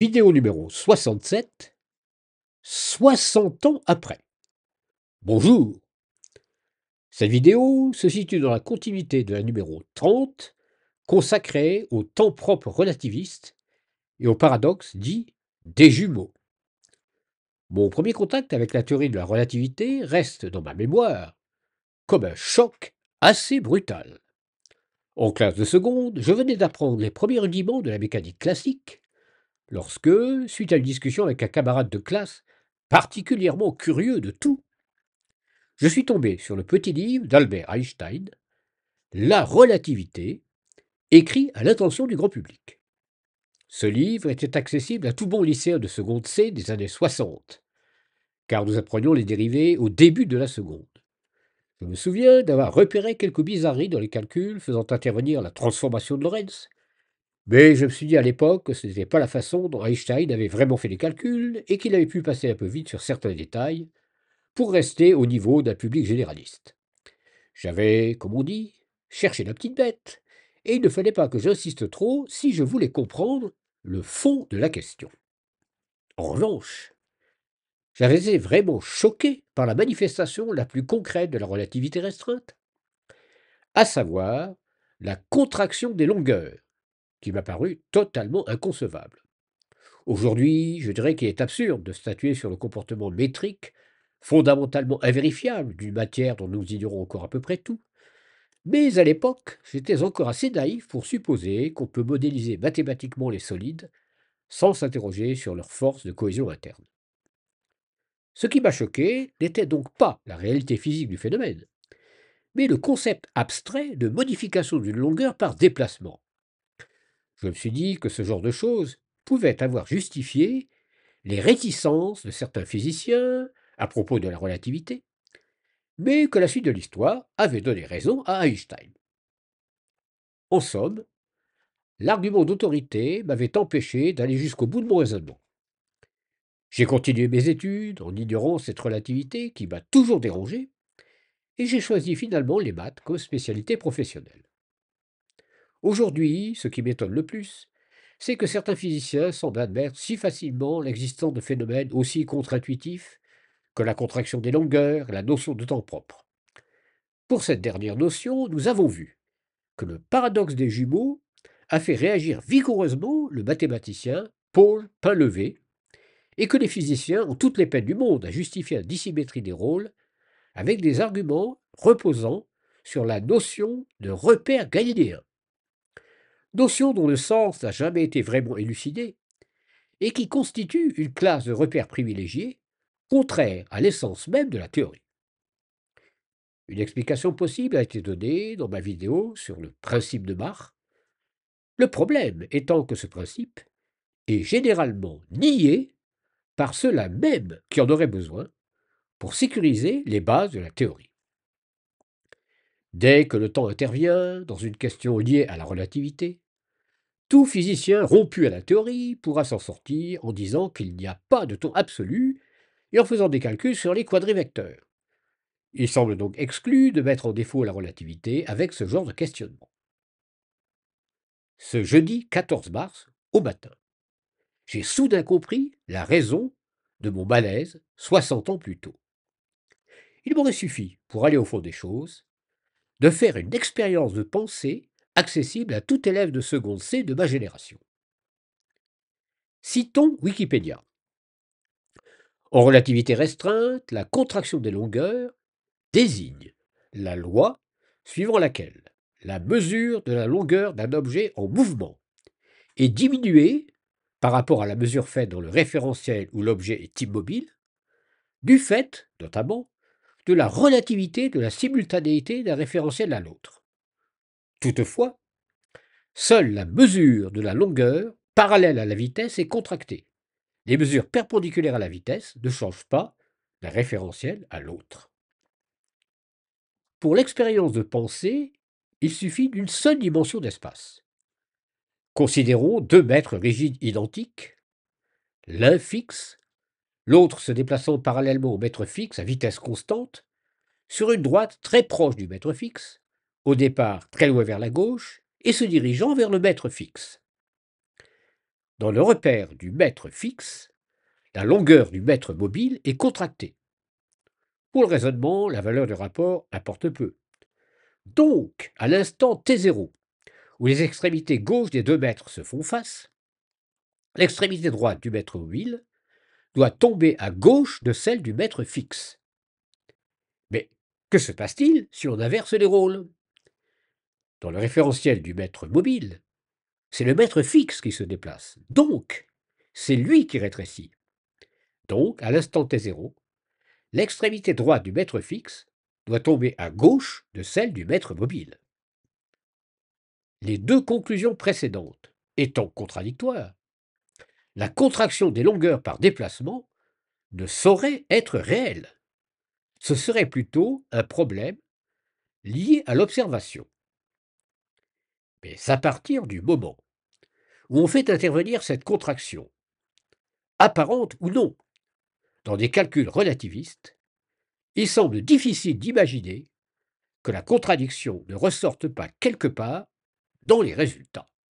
Vidéo numéro 67, 60 ans après. Bonjour Cette vidéo se situe dans la continuité de la numéro 30, consacrée au temps propre relativiste et au paradoxe dit des jumeaux. Mon premier contact avec la théorie de la relativité reste dans ma mémoire comme un choc assez brutal. En classe de seconde, je venais d'apprendre les premiers rudiments de la mécanique classique lorsque, suite à une discussion avec un camarade de classe, particulièrement curieux de tout, je suis tombé sur le petit livre d'Albert Einstein, La relativité, écrit à l'attention du grand public. Ce livre était accessible à tout bon lycéen de seconde C des années 60, car nous apprenions les dérivés au début de la seconde. Je me souviens d'avoir repéré quelques bizarreries dans les calculs faisant intervenir la transformation de Lorentz, mais je me suis dit à l'époque que ce n'était pas la façon dont Einstein avait vraiment fait les calculs et qu'il avait pu passer un peu vite sur certains détails pour rester au niveau d'un public généraliste. J'avais, comme on dit, cherché la petite bête, et il ne fallait pas que j'insiste trop si je voulais comprendre le fond de la question. En revanche, j'avais été vraiment choqué par la manifestation la plus concrète de la relativité restreinte, à savoir la contraction des longueurs qui m'a paru totalement inconcevable. Aujourd'hui, je dirais qu'il est absurde de statuer sur le comportement métrique, fondamentalement invérifiable, d'une matière dont nous ignorons encore à peu près tout. Mais à l'époque, j'étais encore assez naïf pour supposer qu'on peut modéliser mathématiquement les solides sans s'interroger sur leur force de cohésion interne. Ce qui m'a choqué n'était donc pas la réalité physique du phénomène, mais le concept abstrait de modification d'une longueur par déplacement, je me suis dit que ce genre de choses pouvait avoir justifié les réticences de certains physiciens à propos de la relativité, mais que la suite de l'histoire avait donné raison à Einstein. En somme, l'argument d'autorité m'avait empêché d'aller jusqu'au bout de mon raisonnement. J'ai continué mes études en ignorant cette relativité qui m'a toujours dérangé, et j'ai choisi finalement les maths comme spécialité professionnelle. Aujourd'hui, ce qui m'étonne le plus, c'est que certains physiciens semblent admettre si facilement l'existence de phénomènes aussi contre-intuitifs que la contraction des longueurs et la notion de temps propre. Pour cette dernière notion, nous avons vu que le paradoxe des jumeaux a fait réagir vigoureusement le mathématicien Paul Painlevé, et que les physiciens ont toutes les peines du monde à justifier la dissymétrie des rôles avec des arguments reposant sur la notion de repère galiléen notion dont le sens n'a jamais été vraiment élucidé, et qui constitue une classe de repères privilégiés, contraire à l'essence même de la théorie. Une explication possible a été donnée dans ma vidéo sur le principe de marx le problème étant que ce principe est généralement nié par ceux-là même qui en auraient besoin pour sécuriser les bases de la théorie. Dès que le temps intervient, dans une question liée à la relativité, tout physicien rompu à la théorie pourra s'en sortir en disant qu'il n'y a pas de temps absolu et en faisant des calculs sur les quadrivecteurs. Il semble donc exclu de mettre en défaut la relativité avec ce genre de questionnement. Ce jeudi 14 mars, au matin, j'ai soudain compris la raison de mon malaise 60 ans plus tôt. Il m'aurait suffi, pour aller au fond des choses, de faire une expérience de pensée accessible à tout élève de seconde C de ma génération. Citons Wikipédia. En relativité restreinte, la contraction des longueurs désigne la loi suivant laquelle la mesure de la longueur d'un objet en mouvement est diminuée par rapport à la mesure faite dans le référentiel où l'objet est immobile, du fait, notamment, de la relativité, de la simultanéité d'un référentiel à l'autre. Toutefois, seule la mesure de la longueur parallèle à la vitesse est contractée. Les mesures perpendiculaires à la vitesse ne changent pas d'un référentiel à l'autre. Pour l'expérience de pensée, il suffit d'une seule dimension d'espace. Considérons deux mètres rigides identiques, l'un fixe, l'autre se déplaçant parallèlement au mètre fixe à vitesse constante, sur une droite très proche du mètre fixe, au départ très loin vers la gauche, et se dirigeant vers le mètre fixe. Dans le repère du mètre fixe, la longueur du mètre mobile est contractée. Pour le raisonnement, la valeur du rapport importe peu. Donc, à l'instant T0, où les extrémités gauches des deux mètres se font face, l'extrémité droite du mètre mobile doit tomber à gauche de celle du maître fixe. Mais que se passe-t-il si on inverse les rôles Dans le référentiel du maître mobile, c'est le maître fixe qui se déplace. Donc, c'est lui qui rétrécit. Donc, à l'instant T0, l'extrémité droite du maître fixe doit tomber à gauche de celle du maître mobile. Les deux conclusions précédentes étant contradictoires, la contraction des longueurs par déplacement ne saurait être réelle. Ce serait plutôt un problème lié à l'observation. Mais à partir du moment où on fait intervenir cette contraction, apparente ou non, dans des calculs relativistes, il semble difficile d'imaginer que la contradiction ne ressorte pas quelque part dans les résultats.